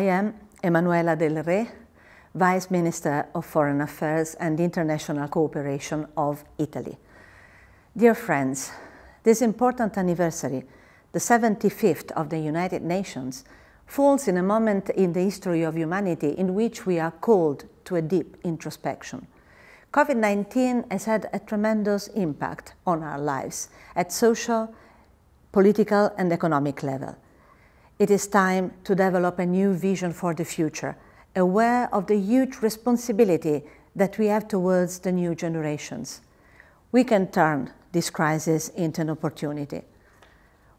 I am Emanuela Del Re, Vice Minister of Foreign Affairs and International Cooperation of Italy. Dear friends, this important anniversary, the 75th of the United Nations, falls in a moment in the history of humanity in which we are called to a deep introspection. COVID 19 has had a tremendous impact on our lives at social, political, and economic level. It is time to develop a new vision for the future, aware of the huge responsibility that we have towards the new generations. We can turn this crisis into an opportunity.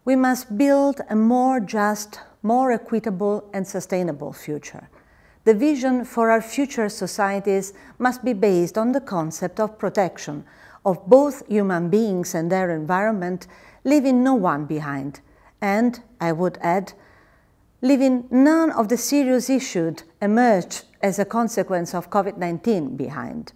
We must build a more just, more equitable and sustainable future. The vision for our future societies must be based on the concept of protection of both human beings and their environment, leaving no one behind, and, I would add, leaving none of the serious issues emerged as a consequence of COVID 19 behind.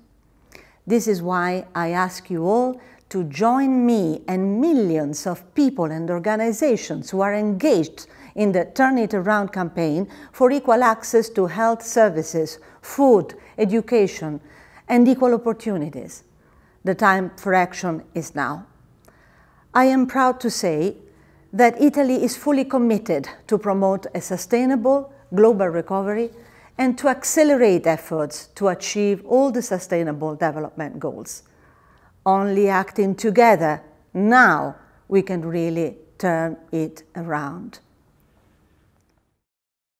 This is why I ask you all to join me and millions of people and organizations who are engaged in the Turn It Around campaign for equal access to health services, food, education, and equal opportunities. The time for action is now. I am proud to say that Italy is fully committed to promote a sustainable global recovery and to accelerate efforts to achieve all the sustainable development goals. Only acting together now we can really turn it around.